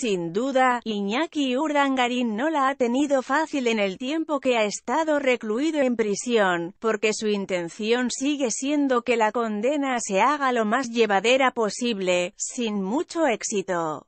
Sin duda, Iñaki Urdangarin no la ha tenido fácil en el tiempo que ha estado recluido en prisión, porque su intención sigue siendo que la condena se haga lo más llevadera posible, sin mucho éxito.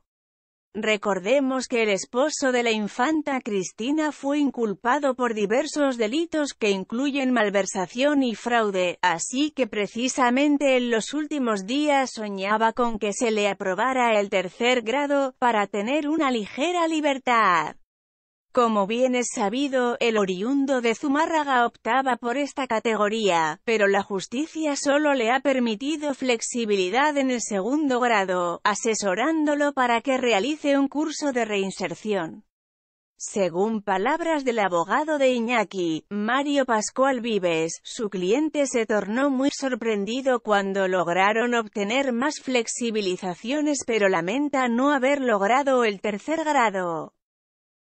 Recordemos que el esposo de la infanta Cristina fue inculpado por diversos delitos que incluyen malversación y fraude, así que precisamente en los últimos días soñaba con que se le aprobara el tercer grado, para tener una ligera libertad. Como bien es sabido, el oriundo de Zumárraga optaba por esta categoría, pero la justicia solo le ha permitido flexibilidad en el segundo grado, asesorándolo para que realice un curso de reinserción. Según palabras del abogado de Iñaki, Mario Pascual Vives, su cliente se tornó muy sorprendido cuando lograron obtener más flexibilizaciones pero lamenta no haber logrado el tercer grado.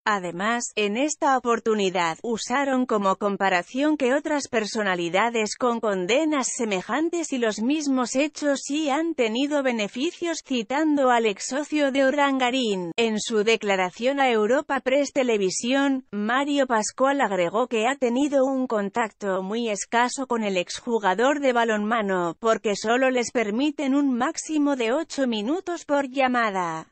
Además, en esta oportunidad, usaron como comparación que otras personalidades con condenas semejantes y los mismos hechos sí han tenido beneficios, citando al ex socio de Orangarín. En su declaración a Europa Press Televisión, Mario Pascual agregó que ha tenido un contacto muy escaso con el exjugador de balonmano, porque solo les permiten un máximo de 8 minutos por llamada.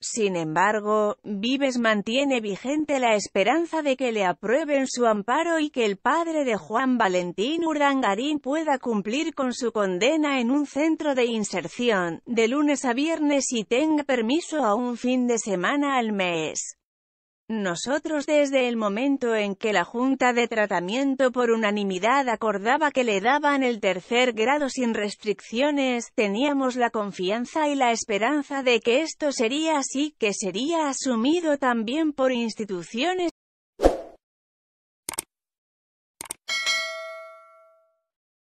Sin embargo, Vives mantiene vigente la esperanza de que le aprueben su amparo y que el padre de Juan Valentín Urangarín pueda cumplir con su condena en un centro de inserción, de lunes a viernes y tenga permiso a un fin de semana al mes. Nosotros desde el momento en que la Junta de Tratamiento por unanimidad acordaba que le daban el tercer grado sin restricciones, teníamos la confianza y la esperanza de que esto sería así, que sería asumido también por instituciones